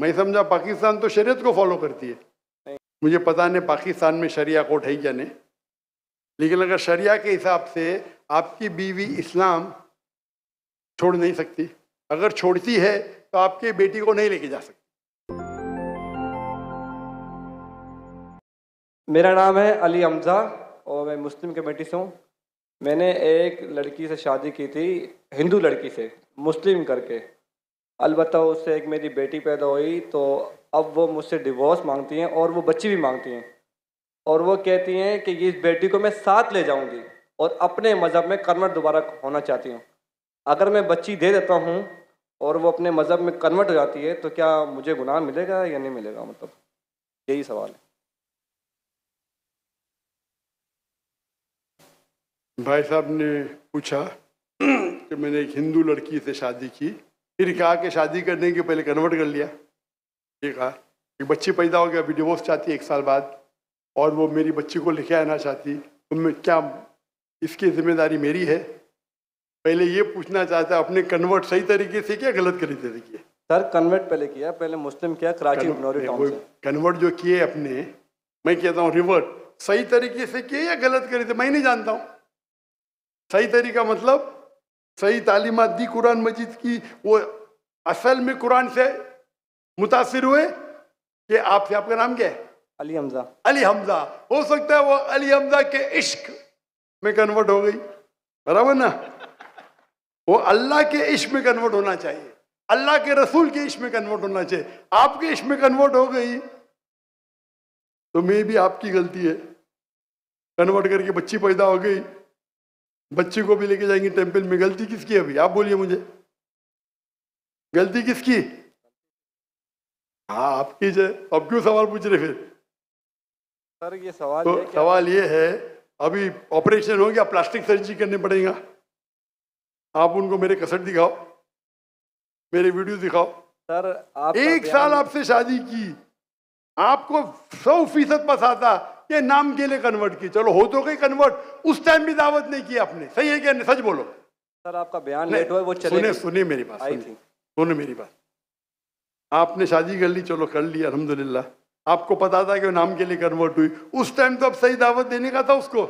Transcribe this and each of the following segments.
मैं समझा पाकिस्तान तो शरीयत को फॉलो करती है मुझे पता नहीं पाकिस्तान में शरिया कोर्ट है जाने नहीं लेकिन अगर शरिया के हिसाब से आपकी बीवी इस्लाम छोड़ नहीं सकती अगर छोड़ती है तो आपके बेटी को नहीं लेके जा सकती मेरा नाम है अली हमजा और मैं मुस्लिम कमेटी से हूँ मैंने एक लड़की से शादी की थी हिंदू लड़की से मुस्लिम करके अलबत् उससे एक मेरी बेटी पैदा हुई तो अब वो मुझसे डिवोर्स मांगती हैं और वो बच्ची भी मांगती हैं और वो कहती हैं कि इस बेटी को मैं साथ ले जाऊंगी और अपने मज़हब में कन्वर्ट दोबारा होना चाहती हूँ अगर मैं बच्ची दे देता हूँ और वो अपने मज़हब में कन्वर्ट हो जाती है तो क्या मुझे गुनाह मिलेगा या नहीं मिलेगा मतलब यही सवाल है भाई साहब ने पूछा कि मैंने एक हिंदू लड़की से शादी की फिर कहा कि शादी करने के पहले कन्वर्ट कर लिया ये कहा कि बच्ची पैदा हो गया अभी डिवोर्स चाहती है एक साल बाद और वो मेरी बच्ची को लेके आना चाहती तो क्या इसकी जिम्मेदारी मेरी है पहले ये पूछना चाहता अपने कन्वर्ट सही तरीके से किया गलत तरीके से किया सर कन्वर्ट पहले किया पहले मुस्लिम किया कराची कन्वर्ट जो किए अपने मैं कहता हूँ रिवर्ट सही तरीके से किए या गलत करी थे मैं नहीं जानता हूँ सही तरीका मतलब सही तालीमत दी कुरान मजीद की वो असल में कुरान से मुतासर हुए कि आपसे आपका नाम क्या है अली हमजा अली हमजा हो सकता है वो अली हमजा के इश्क में कन्वर्ट हो गई बराबर ना वो अल्लाह के इश्क में कन्वर्ट होना चाहिए अल्लाह के रसूल के इश्क में कन्वर्ट होना चाहिए आपके इश्क में कन्वर्ट हो गई तो मे भी आपकी गलती है कन्वर्ट करके बच्ची पैदा हो गई बच्चे को भी लेके जाएंगे टेम्पल में गलती किसकी अभी आप बोलिए मुझे गलती किसकी हाँ आपकी कीजिए अब क्यों सवाल पूछ रहे फिर सर ये सवाल तो ये सवाल ये है अभी ऑपरेशन हो गया प्लास्टिक सर्जरी करने पड़ेगा आप उनको मेरे कसर दिखाओ मेरे वीडियो दिखाओ सर आप एक साल आपसे शादी की आपको सौ फीसद पास आता ये नाम के लिए कन्वर्ट की चलो हो तो गई कन्वर्ट उस टाइम भी दावत नहीं की आपने सही है क्या सच बोलो सर आपका बयान लेट हुआ वो चले सुने सुनिए मेरी बात सुनो मेरी बात आपने शादी कर ली चलो कर ली अलहमदुल्ला आपको पता था कि नाम के लिए कन्वर्ट हुई उस टाइम तो अब सही दावत देने का था उसको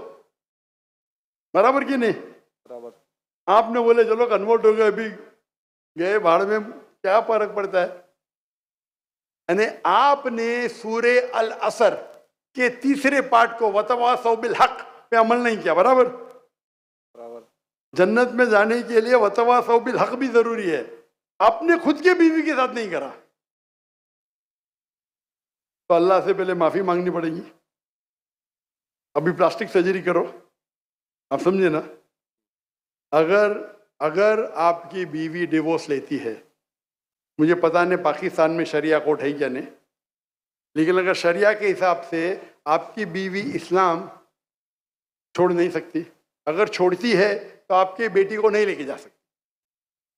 बराबर की नहीं बराबर आपने बोले चलो कन्वर्ट हो गए अभी गए भाड़ में क्या फर्क पड़ता है यानी आपने सूर्य अल असर के तीसरे पार्ट को वतवास बिल हक पे अमल नहीं किया बराबर बराबर जन्नत में जाने के लिए वतवास बिल हक भी जरूरी है आपने खुद के बीवी के साथ नहीं करा तो अल्लाह से पहले माफ़ी मांगनी पड़ेगी अभी प्लास्टिक सर्जरी करो आप समझे ना अगर अगर आपकी बीवी डिवोर्स लेती है मुझे पता नहीं पाकिस्तान में शरिया कोर्ट है क्या नहीं लेकिन अगर शरिया के हिसाब से आपकी बीवी इस्लाम छोड़ नहीं सकती अगर छोड़ती है तो आपके बेटी को नहीं लेके जा सकती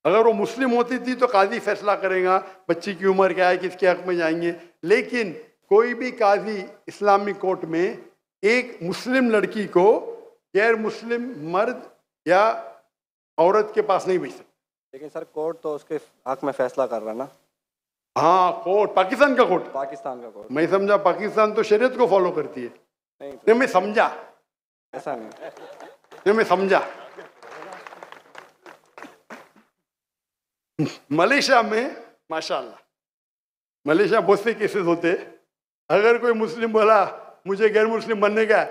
अगर वो मुस्लिम होती थी तो काजी फैसला करेगा बच्ची की उम्र क्या है किसके हक में जाएंगे लेकिन कोई भी काजी इस्लामी कोर्ट में एक मुस्लिम लड़की को गैर मुस्लिम मर्द या औरत के पास नहीं भेज सकता लेकिन सर कोर्ट तो उसके हक में फैसला कर रहा है ना हाँ कोर्ट पाकिस्तान का कोर्ट पाकिस्तान का कोर्ट मैं समझा पाकिस्तान तो शरीयत को फॉलो करती है नहीं, नहीं मैं समझा ऐसा नहीं नहीं मैं समझा मलेशिया में माशाल्लाह मलेशिया बहुत से केसेस होते अगर कोई मुस्लिम बोला मुझे गैर मुस्लिम बनने का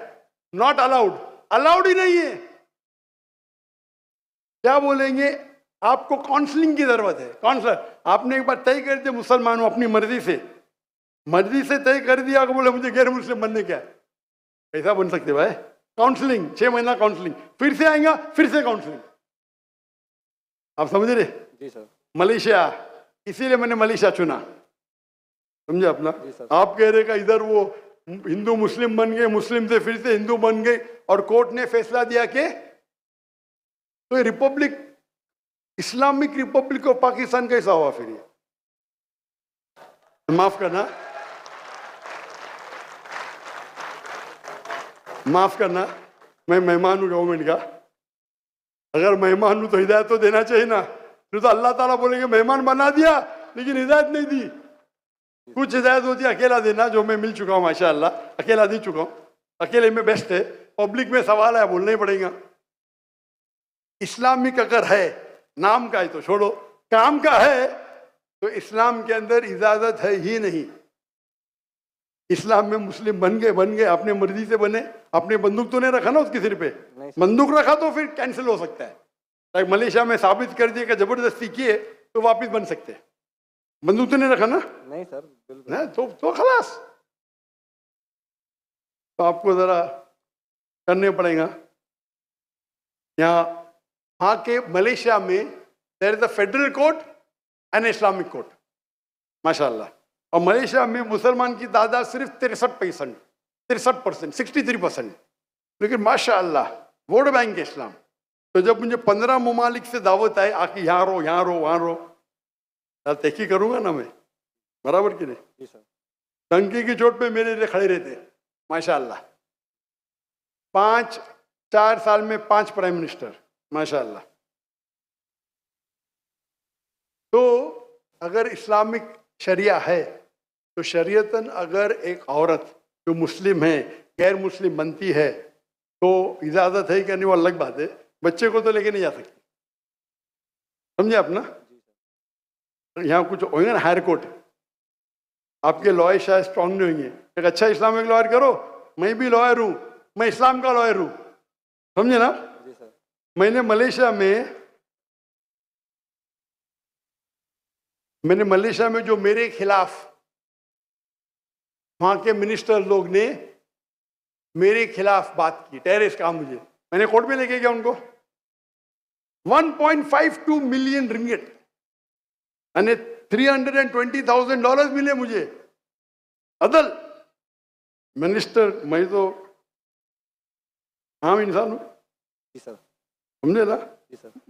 नॉट अलाउड अलाउड ही नहीं है क्या बोलेंगे आपको काउंसलिंग की ज़रूरत है काउंसलर आपने एक बार तय कर दिया मुसलमान अपनी मर्जी से मर्जी से तय कर दिया आपको बोले मुझे गैर मुस्लिम बनने क्या कैसा ऐसा बन सकते भाई काउंसलिंग छह महीना काउंसलिंग फिर से आएंगे फिर से काउंसलिंग आप समझ रहे जी सर मलेशिया इसीलिए मैंने मलेशिया चुना समझे अपना आप कह रहे का इधर वो हिंदू मुस्लिम बन गए मुस्लिम से फिर से हिंदू बन गए और कोर्ट ने फैसला दिया कि तो republic Islamic republic of Pakistan कैसा हुआ फिर ये माफ करना माफ करना मैं मेहमान हूं गवर्नमेंट का अगर मेहमान हूं तो हिदायत तो देना चाहिए ना नहीं तो अल्लाह ताला बोलेंगे मेहमान बना दिया लेकिन हिदायत नहीं दी कुछ हिदायत होती अकेला देना जो मैं मिल चुका हूं माशा अकेला दे चुका हूं अकेले में बेस्ट है पब्लिक में सवाल है बोलना ही पड़ेगा इस्लामिक अगर है नाम का है तो छोड़ो काम का है तो इस्लाम के अंदर इजाजत है ही नहीं इस्लाम में मुस्लिम बन गए बन गए अपने मर्जी से बने अपने बंदूक तो नहीं रखा ना उसके सिर पे बंदूक रखा तो फिर कैंसिल हो सकता है लाइक मलेशिया में साबित कर दिए कि जबरदस्ती किए तो वापस बन सकते हैं बंदूक तो नहीं रखा ना नहीं सर बिल्कुल तो तो खलास तो आपको ज़रा करने पड़ेगा यहाँ वहाँ के मलेशिया में there is a federal court and Islamic court माशाल्लाह और मलेशिया में मुसलमान की तादाद सिर्फ तिरसठ परसेंट तिरसठ परसेंट सिक्सटी थ्री परसेंट लेकिन माशाल्लाह वोट बैंक इस्लाम तो जब मुझे पंद्रह ममालिक से दावत आए आके यहाँ रो यहाँ रो वहाँ रो तहकी करूँगा ना मैं बराबर की नहीं सर टंकी की चोट पे मेरे लिए खड़े रहते माशाल्लाह पाँच चार साल में पांच प्राइम मिनिस्टर माशाल्लाह तो अगर इस्लामिक शरिया है तो शरीयतन अगर एक औरत जो मुस्लिम है गैर मुस्लिम बनती है तो इजाज़त है कि नहीं वो अलग बात है बच्चे को तो लेके नहीं जा सकती समझे आप ना यहाँ कुछ होंगे ना हायर कोर्ट आपके लॉयर शायद स्ट्रांग नहीं होंगे एक अच्छा इस्लामिक लॉयर करो मैं भी लॉयर हूँ मैं इस्लाम का लॉयर हूँ समझे ना मैंने मलेशिया में मैंने मलेशिया में जो मेरे खिलाफ वहां के मिनिस्टर लोग ने मेरे खिलाफ बात की टेरिस का मुझे मैंने कोर्ट में लेके गया उनको 1.52 मिलियन रिंगेट ट्वेंटी 320,000 डॉलर मिले मुझे अदल मिनिस्टर मैं तो आम इंसान हूँ जी सर समझे ना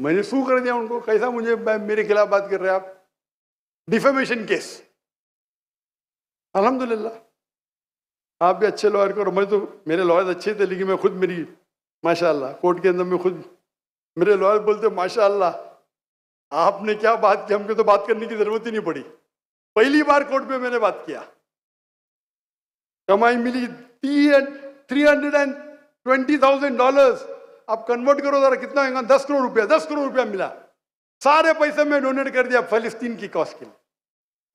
मैंने शू कर दिया उनको कैसा मुझे मेरे खिलाफ बात कर रहे आप डिफेमेशन केस अल्हम्दुलिल्लाह आप भी अच्छे लॉयर करो मैं तो मेरे लॉयर अच्छे थे लेकिन मैं खुद मेरी माशाल्लाह कोर्ट के अंदर मैं खुद मेरे लॉयर बोलते माशाल्लाह आपने क्या बात की हमको तो बात करने की ज़रूरत ही नहीं पड़ी पहली बार कोर्ट में मैंने बात किया कमाई मिली three hundred and twenty thousand dollars अब कन्वर्ट करो जरा कितना होगा दस करोड़ रुपया दस करोड़ रुपया मिला सारे पैसे मैं डोनेट कर दिया फलिस्तीन की कॉज के लिए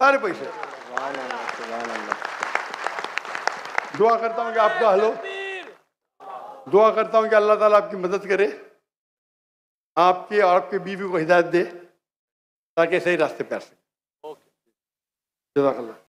सारे पैसे दुआ करता हूँ कि आपका हलो दुआ करता हूँ कि अल्लाह ताला आपकी मदद करे आपके और आपके बीवी को हिदायत दे ताकि सही रास्ते आ सके जजाकल्ला